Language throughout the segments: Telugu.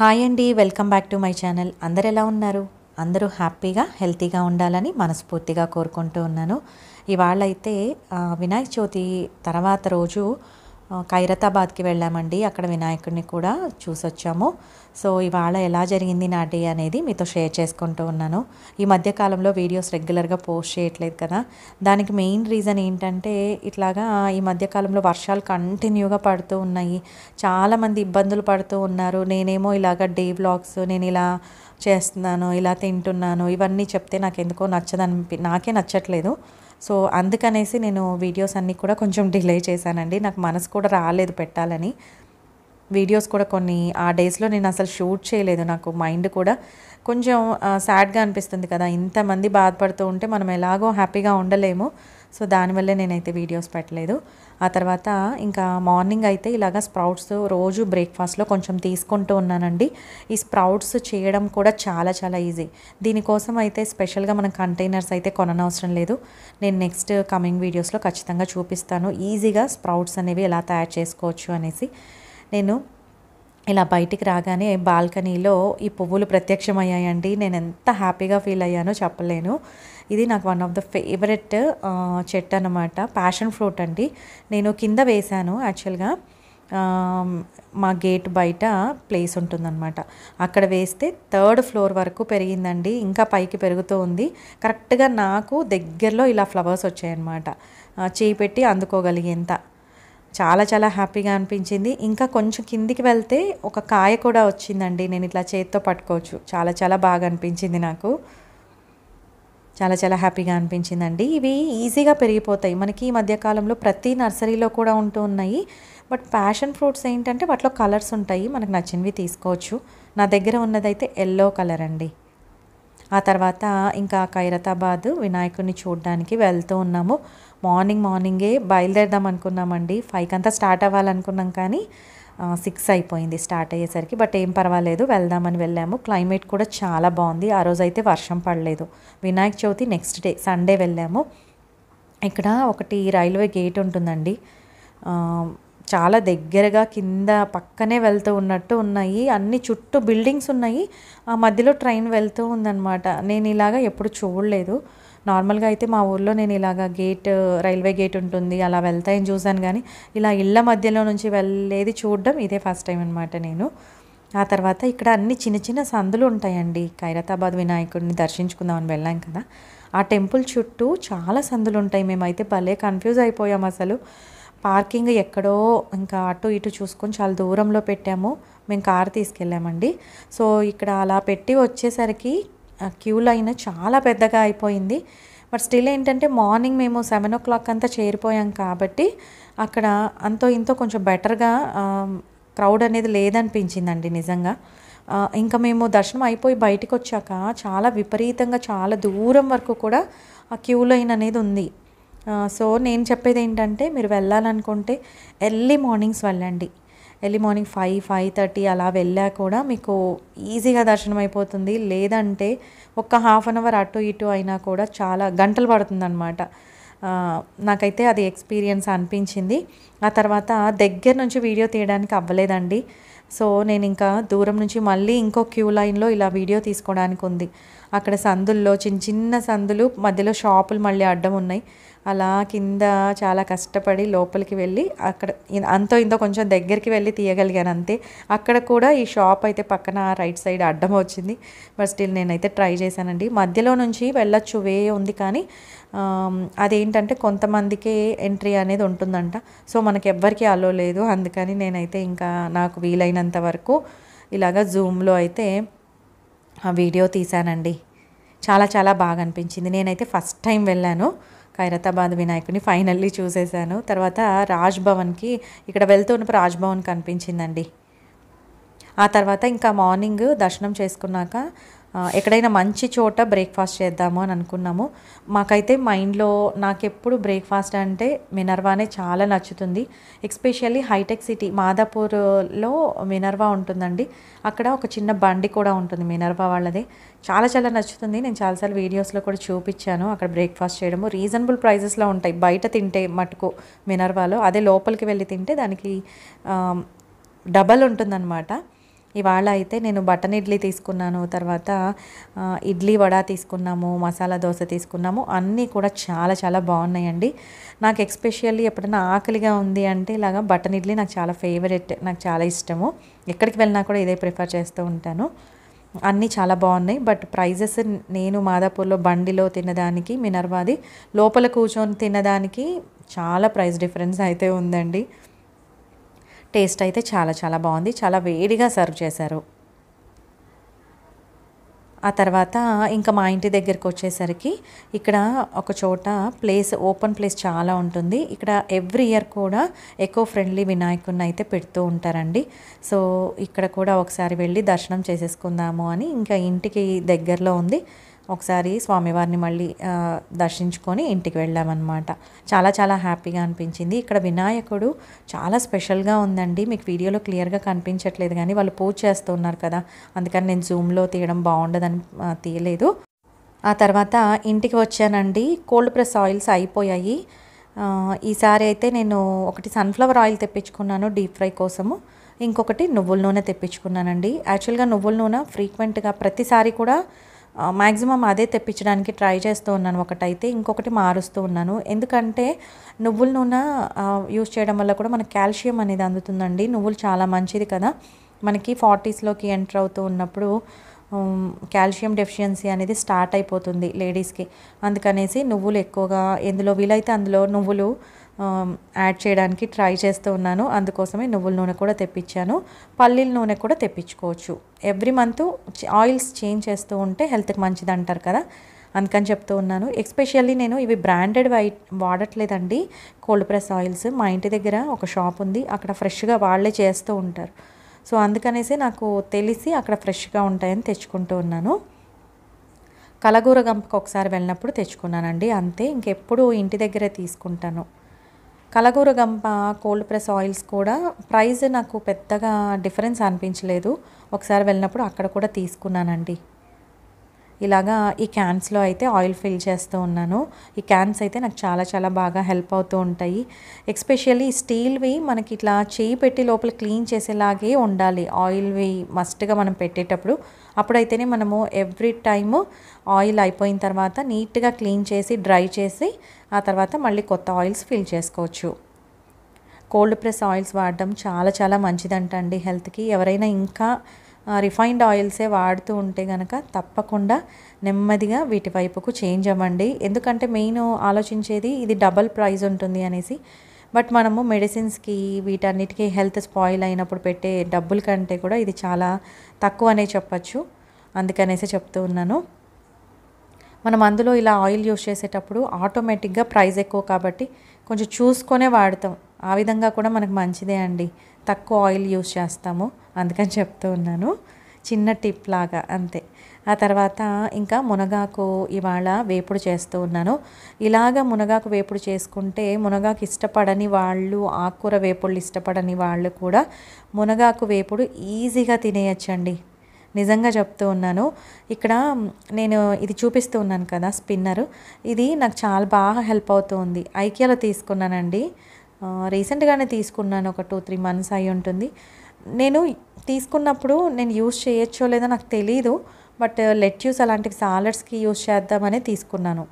హాయ్ అండి welcome back to my channel అందరు ఎలా ఉన్నారు అందరూ హ్యాపీగా హెల్తీగా ఉండాలని మనస్ఫూర్తిగా కోరుకుంటూ ఉన్నాను ఇవాళ అయితే వినాయక చవితి తర్వాత రోజు ఖైరతాబాద్కి వెళ్ళామండి అక్కడ వినాయకుడిని కూడా చూసొచ్చాము సో ఇవాళ ఎలా జరిగింది నా డే అనేది మీతో షేర్ చేసుకుంటూ ఉన్నాను ఈ మధ్యకాలంలో వీడియోస్ రెగ్యులర్గా పోస్ట్ చేయట్లేదు కదా దానికి మెయిన్ రీజన్ ఏంటంటే ఇట్లాగా ఈ మధ్యకాలంలో వర్షాలు కంటిన్యూగా పడుతూ ఉన్నాయి చాలామంది ఇబ్బందులు పడుతూ ఉన్నారు నేనేమో ఇలాగ డే బ్లాగ్స్ నేను ఇలా చేస్తున్నాను ఇలా తింటున్నాను ఇవన్నీ చెప్తే నాకు ఎందుకో నచ్చదనిపి నాకే నచ్చట్లేదు సో అందుకనేసి నేను వీడియోస్ అన్నీ కూడా కొంచెం డిలే చేశానండి నాకు మనసు కూడా రాలేదు పెట్టాలని వీడియోస్ కూడా కొన్ని ఆ డేస్లో నేను అసలు షూట్ చేయలేదు నాకు మైండ్ కూడా కొంచెం సాడ్గా అనిపిస్తుంది కదా ఇంతమంది బాధపడుతూ ఉంటే మనం ఎలాగో హ్యాపీగా ఉండలేము సో దానివల్లే నేనైతే వీడియోస్ పెట్టలేదు ఆ తర్వాత ఇంకా మార్నింగ్ అయితే ఇలాగ స్ప్రౌట్స్ రోజు బ్రేక్ఫాస్ట్లో కొంచెం తీసుకుంటూ ఉన్నానండి ఈ స్ప్రౌట్స్ చేయడం కూడా చాలా చాలా ఈజీ దీనికోసం అయితే స్పెషల్గా మనం కంటైనర్స్ అయితే కొననవసరం లేదు నేను నెక్స్ట్ కమింగ్ వీడియోస్లో ఖచ్చితంగా చూపిస్తాను ఈజీగా స్ప్రౌట్స్ అనేవి ఎలా తయారు చేసుకోవచ్చు అనేసి నేను ఇలా బయటికి రాగానే బాల్కనీలో ఈ పువ్వులు ప్రత్యక్షమయ్యాయండి నేను ఎంత హ్యాపీగా ఫీల్ అయ్యానో చెప్పలేను ఇది నాకు వన్ ఆఫ్ ద ఫేవరెట్ చెట్టు అనమాట ప్యాషన్ ఫ్రూట్ అండి నేను కింద వేశాను యాక్చువల్గా మా గేట్ బయట ప్లేస్ ఉంటుందన్నమాట అక్కడ వేస్తే థర్డ్ ఫ్లోర్ వరకు పెరిగిందండి ఇంకా పైకి పెరుగుతూ ఉంది కరెక్ట్గా నాకు దగ్గరలో ఇలా ఫ్లవర్స్ వచ్చాయన్నమాట చేయి పెట్టి అందుకోగలిగేంత చాలా చాలా హ్యాపీగా అనిపించింది ఇంకా కొంచెం కిందికి వెళ్తే ఒక కాయ కూడా వచ్చిందండి నేను ఇట్లా చేతితో పట్టుకోవచ్చు చాలా చాలా బాగా అనిపించింది నాకు చాలా చాలా హ్యాపీగా అనిపించిందండి ఇవి ఈజీగా పెరిగిపోతాయి మనకి ఈ మధ్యకాలంలో ప్రతి నర్సరీలో కూడా ఉంటూ ఉన్నాయి బట్ ప్యాషన్ ఫ్రూట్స్ ఏంటంటే వాటిలో కలర్స్ ఉంటాయి మనకు నచ్చినవి తీసుకోవచ్చు నా దగ్గర ఉన్నదైతే ఎల్లో కలర్ అండి ఆ తర్వాత ఇంకా ఖైరతాబాద్ వినాయకుడిని చూడడానికి వెళ్తూ ఉన్నాము మార్నింగ్ మార్నింగే బయలుదేరదాం అనుకున్నామండి ఫైవ్కి అంతా స్టార్ట్ అవ్వాలనుకున్నాం కానీ సిక్స్ అయిపోయింది స్టార్ట్ అయ్యేసరికి బట్ ఏం పర్వాలేదు వెళ్దామని వెళ్ళాము క్లైమేట్ కూడా చాలా బాగుంది ఆ రోజు అయితే వర్షం పడలేదు Vinayaka Chavithi next day Sunday వెళ్ళాము ఇక్కడ ఒకటి రైల్వే గేట్ ఉంటుందండి చాలా దగ్గరగా కింద పక్కనే వెళ్తూ ఉన్నట్టు ఉన్నాయి అన్ని చుట్టూ బిల్డింగ్స్ ఉన్నాయి ఆ మధ్యలో ట్రైన్ వెళ్తూ ఉందన్నమాట నేను ఇలాగా ఎప్పుడు చూడలేదు నార్మల్గా అయితే మా ఊర్లో నేను ఇలాగ గేట్ రైల్వే గేట్ ఉంటుంది అలా వెళ్తాయని చూశాను కానీ ఇలా ఇళ్ళ మధ్యలో నుంచి వెళ్ళేది చూడడం ఇదే ఫస్ట్ టైం అనమాట నేను ఆ తర్వాత ఇక్కడ అన్ని చిన్న చిన్న సందులు ఉంటాయండి ఖైరతాబాద్ వినాయకుడిని దర్శించుకుందామని వెళ్ళాం కదా ఆ టెంపుల్ చుట్టూ చాలా సందులు ఉంటాయి మేమైతే భలే కన్ఫ్యూజ్ అయిపోయాం అసలు పార్కింగ్ ఎక్కడో ఇంకా అటు ఇటు చూసుకొని చాలా దూరంలో పెట్టాము మేము కార్ తీసుకెళ్ళామండి సో ఇక్కడ అలా పెట్టి వచ్చేసరికి క్యూ లైన్ చాలా పెద్దగా అయిపోయింది బట్ స్టిల్ ఏంటంటే మార్నింగ్ మేము సెవెన్ ఓ క్లాక్ అంతా చేరిపోయాం కాబట్టి అక్కడ అంతో ఇంతో కొంచెం బెటర్గా క్రౌడ్ అనేది లేదనిపించిందండి నిజంగా ఇంకా మేము దర్శనం అయిపోయి బయటకు వచ్చాక చాలా విపరీతంగా చాలా దూరం వరకు కూడా ఆ క్యూ లైన్ అనేది ఉంది సో నేను చెప్పేది ఏంటంటే మీరు వెళ్ళాలనుకుంటే ఎర్లీ మార్నింగ్స్ వెళ్ళండి early morning five five thirty అలా వెళ్ళా కూడా మీకు ఈజీగా దర్శనం అయిపోతుంది లేదంటే ఒక్క హాఫ్ అన్ అవర్ అటు ఇటు అయినా కూడా చాలా గంటలు పడుతుందన్నమాట నాకైతే అది ఎక్స్పీరియన్స్ అనిపించింది ఆ తర్వాత దగ్గర నుంచి వీడియో తీయడానికి అవ్వలేదండి సో నేను ఇంకా దూరం నుంచి మళ్ళీ ఇంకో క్యూ లైన్లో ఇలా వీడియో తీసుకోవడానికి ఉంది అక్కడ సందుల్లో చిన్న చిన్న సందులు మధ్యలో షాపులు మళ్ళీ అడ్డం ఉన్నాయి అలా కింద చాలా కష్టపడి లోపలికి వెళ్ళి అక్కడ అంతో ఇంతో కొంచెం దగ్గరికి వెళ్ళి తీయగలిగాను అంతే అక్కడ కూడా ఈ షాప్ అయితే పక్కన రైట్ సైడ్ అడ్డం వచ్చింది బట్ స్టిల్ నేనైతే ట్రై చేశానండి మధ్యలో నుంచి వెళ్ళొచ్చు వే ఉంది కానీ అదేంటంటే కొంతమందికే ఎంట్రీ అనేది ఉంటుందంట సో మనకి ఎవ్వరికీ అలో లేదు అందుకని నేనైతే ఇంకా నాకు వీలైనంత వరకు ఇలాగ జూమ్లో అయితే వీడియో తీశానండి చాలా చాలా బాగా అనిపించింది నేనైతే ఫస్ట్ టైం వెళ్ళాను ఖైరతాబాద్ వినాయకుని ఫైనల్లీ చూసేశాను తర్వాత రాజ్భవన్కి ఇక్కడ వెళ్తున్నప్పుడు రాజ్భవన్ కనిపించిందండి ఆ తర్వాత ఇంకా మార్నింగ్ దర్శనం చేసుకున్నాక ఎక్కడైనా మంచి చోట బ్రేక్ఫాస్ట్ చేద్దాము అని అనుకున్నాము మాకైతే మైండ్లో నాకెప్పుడు బ్రేక్ఫాస్ట్ అంటే మినర్వానే చాలా నచ్చుతుంది ఎక్స్పెషల్లీ హైటెక్ సిటీ మాదాపూర్లో మినర్వా ఉంటుందండి అక్కడ ఒక చిన్న బండి కూడా ఉంటుంది మినర్వా వాళ్ళది చాలా చాలా నచ్చుతుంది నేను చాలాసార్లు వీడియోస్లో కూడా చూపించాను అక్కడ బ్రేక్ఫాస్ట్ చేయడము రీజనబుల్ ప్రైజెస్లో ఉంటాయి బయట తింటే మటుకు మినర్వాలో అదే లోపలికి వెళ్ళి తింటే దానికి డబల్ ఉంటుందన్నమాట ఇవాళ అయితే నేను బటన్ ఇడ్లీ తీసుకున్నాను తర్వాత ఇడ్లీ వడ తీసుకున్నాము మసాలా దోశ తీసుకున్నాము అన్నీ కూడా చాలా చాలా బాగున్నాయండి నాకు ఎక్స్పెషల్లీ ఎప్పుడైనా ఆకలిగా ఉంది అంటే ఇలాగా బటన్ ఇడ్లీ నాకు చాలా ఫేవరెట్ నాకు చాలా ఇష్టము ఎక్కడికి వెళ్ళినా కూడా ఇదే ప్రిఫర్ చేస్తూ ఉంటాను అన్నీ చాలా బాగున్నాయి బట్ ప్రైజెస్ నేను మాదాపూర్లో బండిలో తినడానికి మినర్వాది లోపల కూర్చొని తినడానికి చాలా ప్రైస్ డిఫరెన్స్ అయితే ఉందండి టేస్ట్ అయితే చాలా చాలా బాగుంది చాలా వేడిగా సర్వ్ చేశారు ఆ తర్వాత ఇంకా మా ఇంటి దగ్గరికి వచ్చేసరికి ఇక్కడ ఒక చోట ప్లేస్ ఓపెన్ ప్లేస్ చాలా ఉంటుంది ఇక్కడ ఎవ్రీ ఇయర్ కూడా ఎకో ఫ్రెండ్లీ వినాయకుడిని అయితే పెడుతూ ఉంటారండి సో ఇక్కడ కూడా ఒకసారి వెళ్ళి దర్శనం చేసేసుకుందాము అని ఇంకా ఇంటికి దగ్గరలో ఉంది ఒకసారి స్వామివారిని మళ్ళీ దర్శించుకొని ఇంటికి వెళ్ళామన్నమాట చాలా చాలా హ్యాపీగా అనిపించింది ఇక్కడ వినాయకుడు చాలా స్పెషల్గా ఉందండి మీకు వీడియోలో క్లియర్గా కనిపించట్లేదు కానీ వాళ్ళు పూజ చేస్తున్నారు కదా అందుకని నేను జూమ్లో తీయడం బాగుండదని తీయలేదు ఆ తర్వాత ఇంటికి వచ్చానండి కోల్డ్ ప్రెస్ ఆయిల్స్ అయిపోయాయి ఈసారి అయితే నేను ఒకటి సన్ఫ్లవర్ ఆయిల్ తెప్పించుకున్నాను డీప్ ఫ్రై కోసము ఇంకొకటి నువ్వుల నూనె తెప్పించుకున్నానండి యాక్చువల్గా నువ్వుల నూనె ఫ్రీక్వెంట్గా ప్రతిసారి కూడా మ్యాక్సిమం అదే తెప్పించడానికి ట్రై చేస్తూ ఉన్నాను ఒకటైతే ఇంకొకటి మారుస్తూ ఉన్నాను ఎందుకంటే నువ్వుల నూనె యూస్ చేయడం వల్ల కూడా మనకు కాల్షియం అనేది అందుతుందండి నువ్వులు చాలా మంచిది కదా మనకి ఫార్టీస్లోకి ఎంటర్ అవుతూ ఉన్నప్పుడు కాల్షియం డెఫిషియన్సీ అనేది స్టార్ట్ అయిపోతుంది లేడీస్కి అందుకనేసి నువ్వులు ఎక్కువగా ఎందులో వీలైతే అందులో నువ్వులు యాడ్ చేయడానికి ట్రై చేస్తూ ఉన్నాను అందుకోసమే నువ్వుల నూనె కూడా తెప్పించాను పల్లీల నూనె కూడా తెప్పించుకోవచ్చు ఎవ్రీ మంత్ ఆయిల్స్ చేంజ్ చేస్తూ ఉంటే హెల్త్కి మంచిది అంటారు కదా అందుకని చెప్తూ ఉన్నాను ఎక్స్పెషల్లీ నేను ఇవి బ్రాండెడ్ వై వాడట్లేదండి కోల్డ్ ప్రెస్ ఆయిల్స్ మా ఇంటి దగ్గర ఒక షాప్ ఉంది అక్కడ ఫ్రెష్గా వాళ్ళే చేస్తూ ఉంటారు సో అందుకనేసి నాకు తెలిసి అక్కడ ఫ్రెష్గా ఉంటాయని తెచ్చుకుంటూ ఉన్నాను కలగూర గంపకు ఒకసారి వెళ్ళినప్పుడు తెచ్చుకున్నానండి అంతే ఇంకెప్పుడు ఇంటి దగ్గరే తీసుకుంటాను కలగూరగంప కోల్డ్ ప్రెస్ ఆయిల్స్ కూడా ప్రైస్ నాకు పెద్దగా డిఫరెన్స్ అనిపించలేదు ఒకసారి వెళ్ళినప్పుడు అక్కడ కూడా తీసుకున్నానండి ఇలాగా ఈ క్యాన్స్లో అయితే ఆయిల్ ఫిల్ చేస్తూ ఉన్నాను ఈ క్యాన్స్ అయితే నాకు చాలా చాలా బాగా హెల్ప్ అవుతూ ఉంటాయి ఎక్స్పెషల్లీ స్టీల్వి మనకి ఇట్లా చేయి పెట్టి లోపల క్లీన్ చేసేలాగే ఉండాలి ఆయిల్వి మస్ట్గా మనం పెట్టేటప్పుడు అప్పుడైతేనే మనము ఎవ్రీ టైము ఆయిల్ అయిపోయిన తర్వాత నీట్గా క్లీన్ చేసి డ్రై చేసి ఆ తర్వాత మళ్ళీ కొత్త ఆయిల్స్ ఫిల్ చేసుకోవచ్చు కోల్డ్ ప్రెస్ ఆయిల్స్ వాడడం చాలా చాలా మంచిదంటండి హెల్త్కి ఎవరైనా ఇంకా రిఫైన్డ్ ఆయిల్సే వాడుతూ ఉంటే కనుక తప్పకుండా నెమ్మదిగా వీటి వైపుకు చేంజ్ అవ్వండి ఎందుకంటే మెయిన్ ఆలోచించేది ఇది డబల్ ప్రైజ్ ఉంటుంది అనేసి బట్ మనము మెడిసిన్స్కి వీటన్నిటికీ హెల్త్ స్పాయిల్ అయినప్పుడు పెట్టే డబ్బుల కంటే కూడా ఇది చాలా తక్కువ అనే చెప్పచ్చు అందుకనేసి చెప్తూ ఉన్నాను మనం అందులో ఇలా ఆయిల్ యూస్ చేసేటప్పుడు ఆటోమేటిక్గా ప్రైస్ ఎక్కువ కాబట్టి కొంచెం చూసుకొనే వాడతాం ఆ విధంగా కూడా మనకు మంచిదే అండి తక్కువ ఆయిల్ యూస్ చేస్తాము అందుకని చెప్తూ ఉన్నాను చిన్న టిప్ లాగా అంతే ఆ తర్వాత ఇంకా మునగాకు ఇవాళ వేపుడు చేస్తూ ఉన్నాను ఇలాగ మునగాకు వేపుడు చేసుకుంటే మునగాకు ఇష్టపడని వాళ్ళు ఆకుకూర వేపుళ్ళు ఇష్టపడని వాళ్ళు కూడా మునగాకు వేపుడు ఈజీగా తినేయచ్చండి నిజంగా చెప్తూ ఉన్నాను ఇక్కడ నేను ఇది చూపిస్తూ ఉన్నాను కదా స్పిన్నర్ ఇది నాకు చాలా బాగా హెల్ప్ అవుతుంది ఐకియాలో తీసుకున్నానండి రీసెంట్గానే తీసుకున్నాను ఒక టూ త్రీ మంత్స్ అయి ఉంటుంది నేను తీసుకున్నప్పుడు నేను యూజ్ చేయొచ్చో లేదో నాకు తెలీదు బట్ లెట్యూస్ అలాంటివి సాలడ్స్కి యూజ్ చేద్దామని తీసుకున్నాను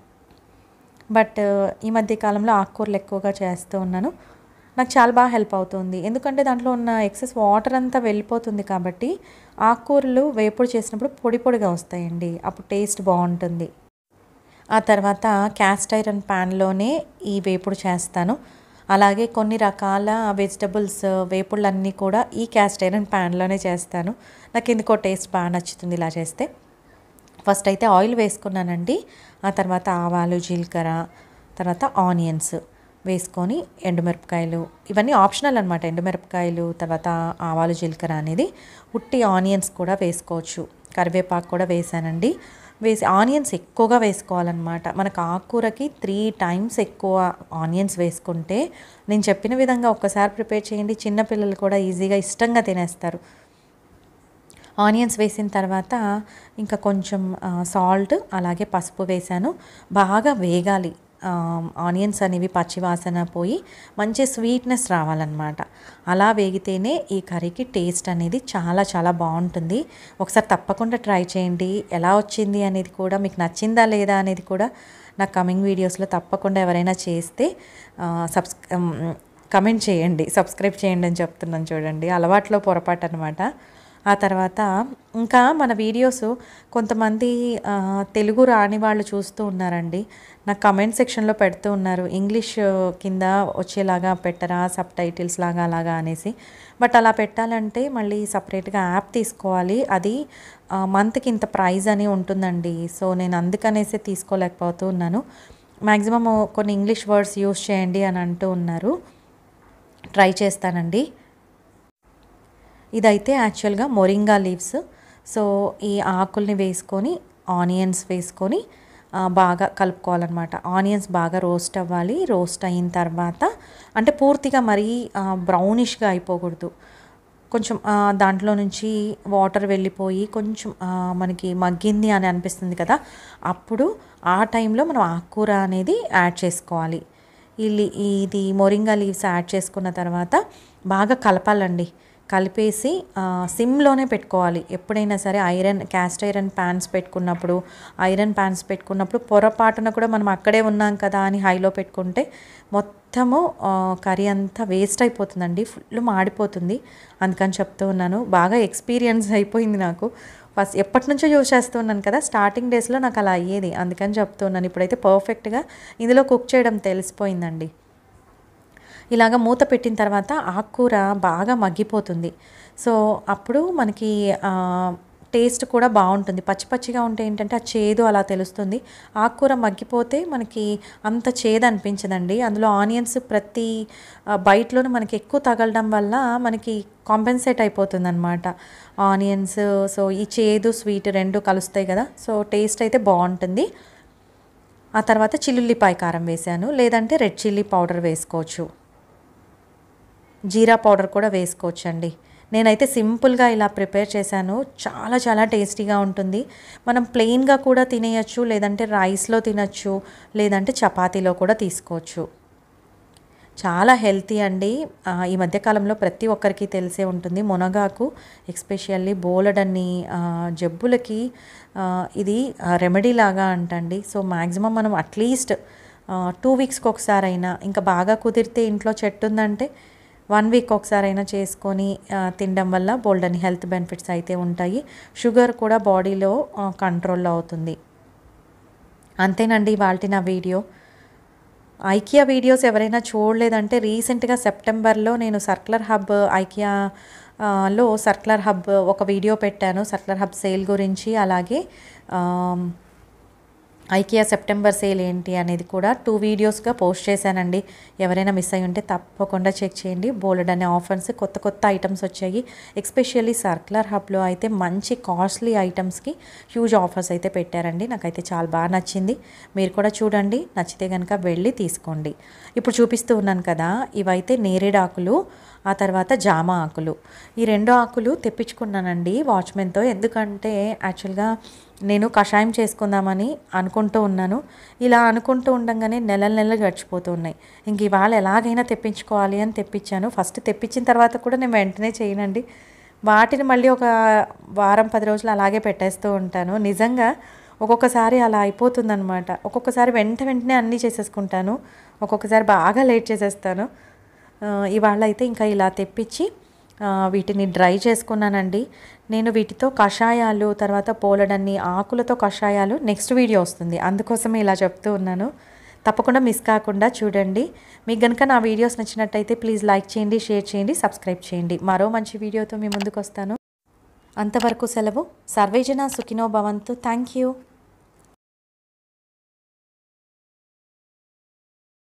బట్ ఈ మధ్య కాలంలో ఆకుకూరలు ఎక్కువగా చేస్తూ ఉన్నాను నాకు చాలా బాగా హెల్ప్ అవుతుంది ఎందుకంటే దాంట్లో ఉన్న ఎక్సెస్ వాటర్ అంతా వెళ్ళిపోతుంది కాబట్టి ఆకుకూరలు వేపుడు చేసినప్పుడు పొడి పొడిగా వస్తాయండి అప్పుడు టేస్ట్ బాగుంటుంది ఆ తర్వాత క్యాస్ట్ ఐరన్ ప్యాన్లోనే ఈ వేపుడు చేస్తాను అలాగే కొన్ని రకాల వెజిటబుల్స్ వేపుళ్ళన్నీ కూడా ఈ క్యాస్ట్ ఐరన్ ప్యాన్లోనే చేస్తాను నాకు ఎందుకో టేస్ట్ బాగా నచ్చుతుంది ఇలా చేస్తే ఫస్ట్ అయితే ఆయిల్ వేసుకున్నానండి ఆ తర్వాత ఆవాలు జీలకర్ర తర్వాత ఆనియన్స్ వేసుకొని ఎండుమిరపకాయలు ఇవన్నీ ఆప్షనల్ అనమాట ఎండుమిరపకాయలు తర్వాత ఆవాలు జీలకర్ర అనేది ఉట్టి ఆనియన్స్ కూడా వేసుకోవచ్చు కరివేపాకు కూడా వేసానండి వేసి ఆనియన్స్ ఎక్కువగా వేసుకోవాలన్నమాట మనకు ఆకుకూరకి త్రీ టైమ్స్ ఎక్కువ ఆనియన్స్ వేసుకుంటే నేను చెప్పిన విధంగా ఒక్కసారి ప్రిపేర్ చేయండి చిన్నపిల్లలు కూడా ఈజీగా ఇష్టంగా తినేస్తారు ఆనియన్స్ వేసిన తర్వాత ఇంకా కొంచెం సాల్ట్ అలాగే పసుపు వేశాను బాగా వేగాలి ఆనియన్స్ అనేవి పచ్చివాసన పోయి మంచి స్వీట్నెస్ రావాలన్నమాట అలా వేగితేనే ఈ కర్రీకి టేస్ట్ అనేది చాలా చాలా బాగుంటుంది ఒకసారి తప్పకుండా ట్రై చేయండి ఎలా వచ్చింది అనేది కూడా మీకు నచ్చిందా లేదా అనేది కూడా నా కమింగ్ వీడియోస్లో తప్పకుండా ఎవరైనా చేస్తే సబ్స్ కమెంట్ చేయండి సబ్స్క్రైబ్ చేయండి అని చెప్తున్నాను చూడండి అలవాట్లో పొరపాటు అనమాట ఆ తర్వాత ఇంకా మన వీడియోస్ కొంతమంది తెలుగు రాని వాళ్ళు చూస్తూ ఉన్నారండి నాకు కమెంట్ సెక్షన్లో పెడుతూ ఉన్నారు ఇంగ్లీష్ కింద వచ్చేలాగా పెట్టరా సబ్ టైటిల్స్ లాగా అలాగా అనేసి బట్ అలా పెట్టాలంటే మళ్ళీ సపరేట్గా యాప్ తీసుకోవాలి అది మంత్కి ఇంత ప్రైజ్ అని ఉంటుందండి సో నేను అందుకనేసే తీసుకోలేకపోతూ ఉన్నాను మ్యాక్సిమం కొన్ని ఇంగ్లీష్ వర్డ్స్ యూస్ చేయండి అని అంటూ ఉన్నారు ట్రై చేస్తానండి ఇదైతే యాక్చువల్గా మొరింగా లీవ్స్ సో ఈ ఆకుల్ని వేసుకొని ఆనియన్స్ వేసుకొని బాగా కలుపుకోవాలన్నమాట ఆనియన్స్ బాగా రోస్ట్ అవ్వాలి రోస్ట్ అయిన తర్వాత అంటే పూర్తిగా మరీ బ్రౌనిష్గా అయిపోకూడదు కొంచెం దాంట్లో నుంచి వాటర్ వెళ్ళిపోయి కొంచెం మనకి మగ్గింది అని అనిపిస్తుంది కదా అప్పుడు ఆ టైంలో మనం ఆకుకూర అనేది యాడ్ చేసుకోవాలి ఇది మొరింగా లీవ్స్ యాడ్ చేసుకున్న తర్వాత బాగా కలపాలండి కలిపేసి సిమ్లోనే పెట్టుకోవాలి ఎప్పుడైనా సరే ఐరన్ క్యాస్ట్ ఐరన్ ప్యాన్స్ పెట్టుకున్నప్పుడు ఐరన్ ప్యాన్స్ పెట్టుకున్నప్పుడు పొరపాటున కూడా మనం అక్కడే ఉన్నాం కదా అని హైలో పెట్టుకుంటే మొత్తము కర్రీ అంతా వేస్ట్ అయిపోతుందండి ఫుల్ మాడిపోతుంది అందుకని చెప్తూ ఉన్నాను బాగా ఎక్స్పీరియన్స్ అయిపోయింది నాకు ఫస్ట్ ఎప్పటి నుంచో యూజ్ ఉన్నాను కదా స్టార్టింగ్ డేస్లో నాకు అలా అయ్యేది అందుకని చెప్తూ ఉన్నాను ఇప్పుడైతే పర్ఫెక్ట్గా ఇందులో కుక్ చేయడం తెలిసిపోయిందండి ఇలాగ మూత పెట్టిన తర్వాత ఆకుకూర బాగా మగ్గిపోతుంది సో అప్పుడు మనకి టేస్ట్ కూడా బాగుంటుంది పచ్చి పచ్చిగా ఉంటే ఏంటంటే ఆ చేదు అలా తెలుస్తుంది ఆకుకూర మగ్గిపోతే మనకి అంత చేదు అనిపించదండి అందులో ఆనియన్స్ ప్రతి బయటలోనూ మనకి ఎక్కువ తగలడం వల్ల మనకి కాంపెన్సేట్ అయిపోతుంది అనమాట ఆనియన్స్ సో ఈ చేదు స్వీట్ రెండు కలుస్తాయి కదా సో టేస్ట్ అయితే బాగుంటుంది ఆ తర్వాత చిల్లుల్లిపాయ కారం వేసాను లేదంటే రెడ్ చిల్లీ పౌడర్ వేసుకోవచ్చు జీరా పౌడర్ కూడా వేసుకోవచ్చండి నేనైతే సింపుల్గా ఇలా ప్రిపేర్ చేశాను చాలా చాలా టేస్టీగా ఉంటుంది మనం ప్లెయిన్గా కూడా తినేయచ్చు లేదంటే రైస్లో తినచ్చు లేదంటే చపాతీలో కూడా తీసుకోవచ్చు చాలా హెల్తీ అండి ఈ మధ్యకాలంలో ప్రతి ఒక్కరికి తెలిసే ఉంటుంది మునగాకు ఎక్స్పెషల్లీ బోలెడన్ని జబ్బులకి ఇది రెమెడీ లాగా అంటండి సో మ్యాక్సిమం మనం అట్లీస్ట్ టూ వీక్స్కి ఒకసారైనా ఇంకా బాగా కుదిరితే ఇంట్లో చెట్టు ఉందంటే వన్ వీక్ ఒకసారైనా చేసుకొని తినడం వల్ల బోల్డన్ హెల్త్ బెనిఫిట్స్ అయితే ఉంటాయి షుగర్ కూడా బాడీలో కంట్రోల్లో అవుతుంది అంతేనండి వాళ్ళ నా వీడియో ఐకియా వీడియోస్ ఎవరైనా చూడలేదంటే రీసెంట్గా సెప్టెంబర్లో నేను సర్క్లర్ హబ్ ఐకియా లో సర్క్లర్ హబ్ ఒక వీడియో పెట్టాను సర్క్లర్ హబ్ సేల్ గురించి అలాగే ఐకియా సెప్టెంబర్ సేల్ ఏంటి అనేది కూడా టూ వీడియోస్గా పోస్ట్ చేశానండి ఎవరైనా మిస్ అయ్యి ఉంటే తప్పకుండా చెక్ చేయండి బోల్డ్ అనే ఆఫర్స్ కొత్త కొత్త ఐటమ్స్ వచ్చాయి ఎక్స్పెషల్లీ సర్క్యులర్ హబ్లో అయితే మంచి కాస్ట్లీ ఐటమ్స్కి హ్యూజ్ ఆఫర్స్ అయితే పెట్టారండి నాకైతే చాలా బాగా నచ్చింది మీరు కూడా చూడండి నచ్చితే కనుక వెళ్ళి తీసుకోండి ఇప్పుడు చూపిస్తూ ఉన్నాను కదా ఇవైతే నేరేడాకులు ఆ తర్వాత జామ ఆకులు ఈ రెండు ఆకులు తెప్పించుకున్నానండి వాచ్మెన్తో ఎందుకంటే యాక్చువల్గా నేను కషాయం చేసుకుందామని అనుకుంటూ ఉన్నాను ఇలా అనుకుంటూ ఉండగానే నెల నెలలు ఉన్నాయి ఇంక ఇవాళ ఎలాగైనా తెప్పించుకోవాలి అని తెప్పించాను ఫస్ట్ తెప్పించిన తర్వాత కూడా నేను వెంటనే చేయనండి వాటిని మళ్ళీ ఒక వారం పది రోజులు అలాగే పెట్టేస్తూ ఉంటాను నిజంగా ఒక్కొక్కసారి అలా అయిపోతుందనమాట ఒక్కొక్కసారి వెంట వెంటనే అన్నీ చేసేసుకుంటాను ఒక్కొక్కసారి బాగా లేట్ చేసేస్తాను ఇవాళ అయితే ఇంకా ఇలా తెప్పించి వీటిని డ్రై చేసుకున్నానండి నేను వీటితో కషాయాలు తర్వాత పోలడన్ని ఆకులతో కషాయాలు నెక్స్ట్ వీడియో వస్తుంది అందుకోసమే ఇలా చెప్తూ ఉన్నాను తప్పకుండా మిస్ కాకుండా చూడండి మీకు కనుక నా వీడియోస్ నచ్చినట్టయితే ప్లీజ్ లైక్ చేయండి షేర్ చేయండి సబ్స్క్రైబ్ చేయండి మరో మంచి వీడియోతో మీ ముందుకు వస్తాను అంతవరకు సెలవు సర్వేజన సుఖినో భవంతు థ్యాంక్ యూ